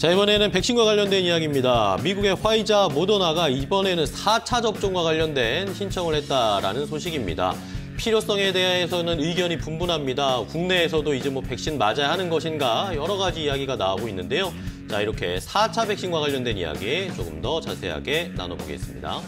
자 이번에는 백신과 관련된 이야기입니다. 미국의 화이자 모더나가 이번에는 4차 접종과 관련된 신청을 했다라는 소식입니다. 필요성에 대해서는 의견이 분분합니다. 국내에서도 이제 뭐 백신 맞아야 하는 것인가 여러 가지 이야기가 나오고 있는데요. 자 이렇게 4차 백신과 관련된 이야기 조금 더 자세하게 나눠보겠습니다.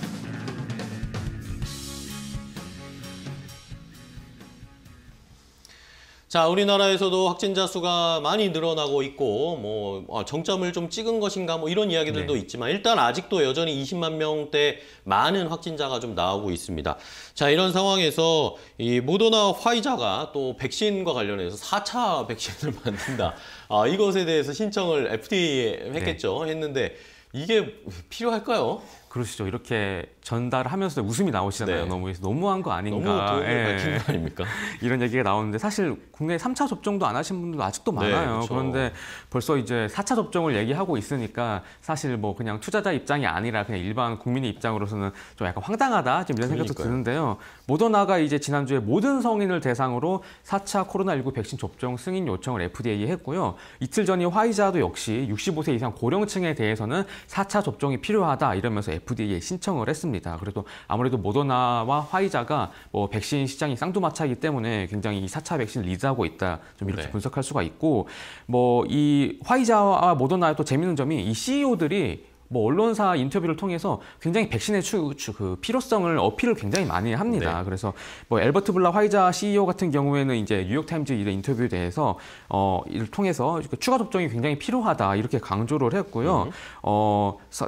자, 우리나라에서도 확진자 수가 많이 늘어나고 있고 뭐 아, 정점을 좀 찍은 것인가 뭐 이런 이야기들도 네. 있지만 일단 아직도 여전히 20만 명대 많은 확진자가 좀 나오고 있습니다. 자, 이런 상황에서 이 모더나 화이자가 또 백신과 관련해서 4차 백신을 만든다. 아, 이것에 대해서 신청을 FDA에 네. 했겠죠. 네. 했는데 이게 필요할까요? 그러시죠. 이렇게 전달하면서 웃음이 나오시잖아요. 네. 너무 너무한 거 아닌가. 너무 예. 밝힌 거 아닙니까? 이런 얘기가 나오는데 사실 국내 3차 접종도 안 하신 분들도 아직도 네, 많아요. 네, 그런데 벌써 이제 4차 접종을 얘기하고 있으니까 사실 뭐 그냥 투자자 입장이 아니라 그냥 일반 국민의 입장으로서는 좀 약간 황당하다 지금 이런 생각도 드는데요. 모더나가 이제 지난주에 모든 성인을 대상으로 4차 코로나19 백신 접종 승인 요청을 FDA 했고요. 이틀 전이 화이자도 역시 65세 이상 고령층에 대해서는 4차 접종이 필요하다 이러면서 FDA에 신청을 했습니다. 그래도 아무래도 모더나와 화이자가 뭐 백신 시장이 쌍두마차이기 때문에 굉장히 이 4차 백신 을 리드하고 있다. 좀 이렇게 네. 분석할 수가 있고 뭐 이 화이자와 모더나의 또 재밌는 점이 이 CEO들이 뭐 언론사 인터뷰를 통해서 굉장히 백신의 추, 추, 그 필요성을 어필을 굉장히 많이 합니다. 네. 그래서 뭐 엘버트 블라 화이자 CEO 같은 경우에는 이제 뉴욕 타임즈 일의 인터뷰에 대해서 어 이를 통해서 추가 접종이 굉장히 필요하다 이렇게 강조를 했고요. 음. 어 사,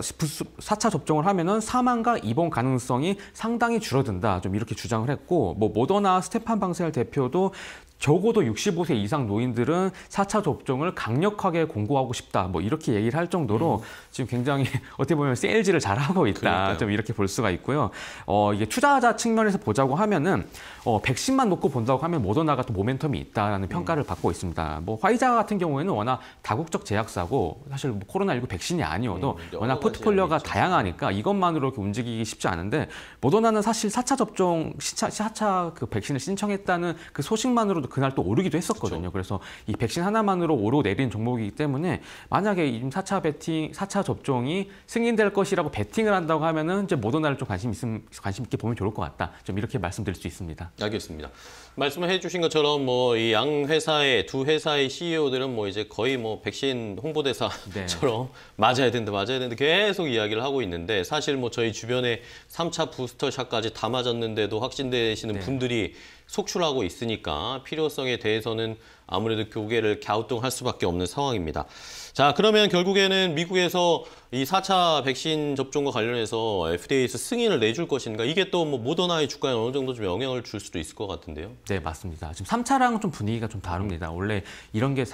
차 접종을 하면은 사망과 입원 가능성이 상당히 줄어든다. 좀 이렇게 주장을 했고 뭐 모더나 스테판 방셀 세 대표도 적어도 65세 이상 노인들은 4차 접종을 강력하게 공고하고 싶다. 뭐 이렇게 얘기를 할 정도로 음. 지금 굉장히 어떻게 보면 세일즈를 잘하고 있다. 그러니까요. 좀 이렇게 볼 수가 있고요. 어, 이게 투자자 측면에서 보자고 하면은 어, 백신만 놓고 본다고 하면 모더나가 또 모멘텀이 있다라는 평가를 음. 받고 있습니다. 뭐 화이자 같은 경우에는 워낙 다국적 제약사고 사실 뭐 코로나19 백신이 아니어도 음, 워낙 포트폴리오가 다양하니까 이것만으로 움직이기 쉽지 않은데 모더나는 사실 4차 접종 4차, 4차 그 백신을 신청했다는 그 소식만으로 정도 그날 또 오르기도 했었거든요. 그렇 그래서이 백신 하나만으로 오르내린 종목이기 때문에 만약에 지금 4차 베팅 4차 접종이 승인될 것이라고 베팅을 한다고 하면은 이제 모더나를 좀 관심 있음 관심 있게 보면 좋을 것 같다. 좀 이렇게 말씀드릴 수 있습니다. 알겠습니다. 말씀해 주신 것처럼 뭐 이 양 회사의 두 회사의 CEO들은 뭐 이제 거의 뭐 백신 홍보대사처럼 네. 맞아야 된다 맞아야 된다 계속 이야기를 하고 있는데 사실 뭐 저희 주변에 3차 부스터샷까지 다 맞았는데도 확진되시는 네. 분들이 속출하고 있으니까 필요성에 대해서는 아무래도 교계를 갸우뚱할 수밖에 없는 상황입니다. 자, 그러면 결국에는 미국에서 이 4차 백신 접종과 관련해서 FDA에서 승인을 내줄 것인가 이게 또 뭐 모더나의 주가에 어느 정도 좀 영향을 줄 수도 있을 것 같은데요. 네, 맞습니다. 지금 3차랑 좀 분위기가 좀 다릅니다. 원래 이런 게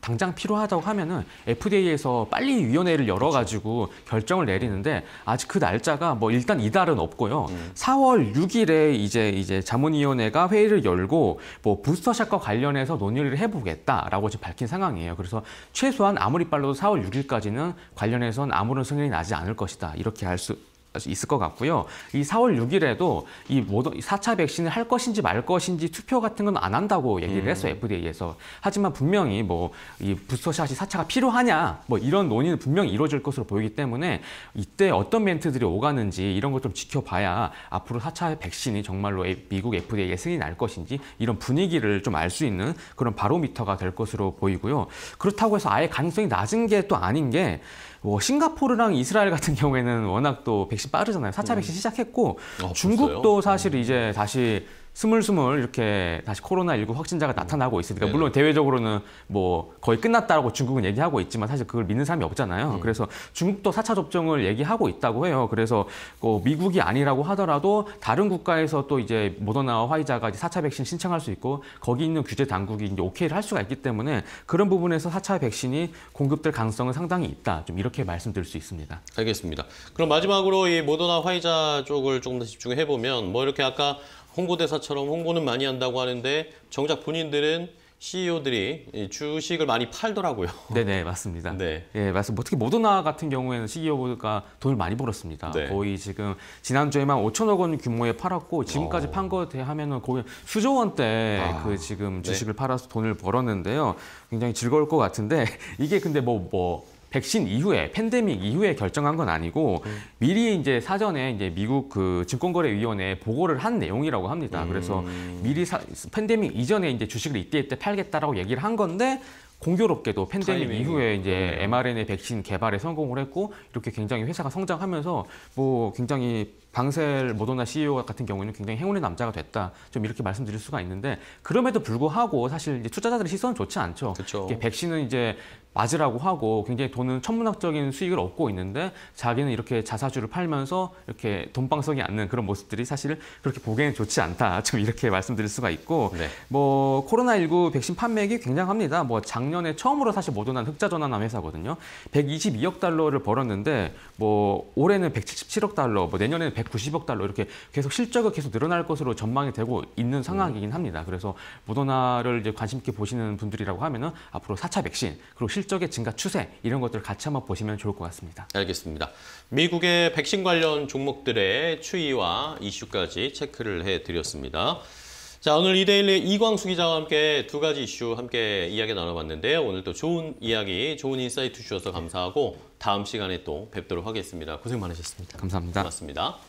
당장 필요하다고 하면은 FDA에서 빨리 위원회를 열어가지고 그렇죠. 결정을 내리는데 아직 그 날짜가 뭐 일단 이달은 없고요. 음. 4월 6일에 이제 이제 자문위원회가 회의를 열고 뭐 부스터샷과 관련해서 논의를 해보겠다라고 지금 밝힌 상황이에요. 그래서 최소한 아무리 빨라도 4월 6일까지는 관련해서는 아무런 승인이 나지 않을 것이다 이렇게 알수 있을 것 같고요. 이 4월 6일에도 이 모든 4차 백신을 할 것인지 말 것인지 투표 같은 건 안 한다고 얘기를 음. 했어요. FDA에서. 하지만 분명히 뭐 이 부스터샷이 4차가 필요하냐 뭐 이런 논의는 분명히 이루어질 것으로 보이기 때문에 이때 어떤 멘트들이 오가는지 이런 걸 좀 지켜봐야 앞으로 4차 백신이 정말로 미국 FDA에 승인이 날 것인지 이런 분위기를 좀 알 수 있는 그런 바로미터가 될 것으로 보이고요. 그렇다고 해서 아예 가능성이 낮은 게 또 아닌 게뭐 싱가포르랑 이스라엘 같은 경우에는 워낙 또 백신 빠르잖아요. 4차 백신 음. 시작했고 아, 중국도 사실 음. 이제 다시 스물스물 이렇게 다시 코로나19 확진자가 음. 나타나고 있으니까 네네. 물론 대외적으로는 뭐 거의 끝났다고 중국은 얘기하고 있지만 사실 그걸 믿는 사람이 없잖아요. 음. 그래서 중국도 4차 접종을 얘기하고 있다고 해요. 그래서 어, 미국이 아니라고 하더라도 다른 국가에서 또 이제 모더나와 화이자가 4차 백신 신청할 수 있고 거기 있는 규제 당국이 이제 오케이를 할 수가 있기 때문에 그런 부분에서 4차 백신이 공급될 가능성은 상당히 있다. 좀 이렇게 말씀드릴 수 있습니다. 알겠습니다. 그럼 마지막으로 이 모더나 화이자 쪽을 조금 더 집중해 보면 뭐 이렇게 아까 홍보대사처럼 홍보는 많이 한다고 하는데 정작 본인들은 CEO들이 주식을 많이 팔더라고요. 네네 맞습니다. 네, 예, 맞습니다. 어떻게 뭐 모더나 같은 경우에는 CEO가 돈을 많이 벌었습니다. 네. 거의 지금 지난 주에만 5천억 원 규모에 팔았고 지금까지 오. 어. 판 거에 하면은 거의 수조 원대 아. 그 지금 네. 주식을 네. 팔아서 돈을 벌었는데요. 굉장히 즐거울 것 같은데 이게 근데 뭐뭐 뭐, 뭐 백신 이후에 팬데믹 이후에 결정한 건 아니고 음. 미리 이제 사전에 이제 미국 그 증권거래위원회에 보고를 한 내용이라고 합니다. 음. 그래서 미리 사, 팬데믹 이전에 이제 주식을 이때 이때 팔겠다라고 얘기를 한 건데 공교롭게도 팬데믹 타이밍이. 후에 이제 네. mRNA 백신 개발에 성공을 했고 이렇게 굉장히 회사가 성장하면서 뭐 굉장히 방셀 모더나 CEO 같은 경우에는 굉장히 행운의 남자가 됐다 좀 이렇게 말씀드릴 수가 있는데 그럼에도 불구하고 사실 이제 투자자들의 시선은 좋지 않죠. 그렇죠. 백신은 이제 맞으라고 하고 굉장히 돈은 천문학적인 수익을 얻고 있는데 자기는 이렇게 자사주를 팔면서 이렇게 돈방석이 않는 그런 모습들이 사실 그렇게 보기에는 좋지 않다 좀 이렇게 말씀드릴 수가 있고 네. 뭐 코로나 19 백신 판매액이 굉장합니다. 뭐장 작년에 처음으로 사실 모더나는 흑자 전환한 회사거든요. 122억 달러를 벌었는데 뭐 올해는 177억 달러, 뭐 내년에는 190억 달러 이렇게 계속 실적이 계속 늘어날 것으로 전망이 되고 있는 상황이긴 합니다. 그래서 모더나를 이제 관심 있게 보시는 분들이라고 하면은 앞으로 4차 백신 그리고 실적의 증가 추세 이런 것들을 같이 한번 보시면 좋을 것 같습니다. 알겠습니다. 미국의 백신 관련 종목들의 추이와 이슈까지 체크를 해드렸습니다. 자, 오늘 이데일리 이광수 기자와 함께 두 가지 이슈 함께 이야기 나눠봤는데요. 오늘 또 좋은 이야기, 좋은 인사이트 주셔서 감사하고 다음 시간에 또 뵙도록 하겠습니다. 고생 많으셨습니다. 감사합니다. 고맙습니다.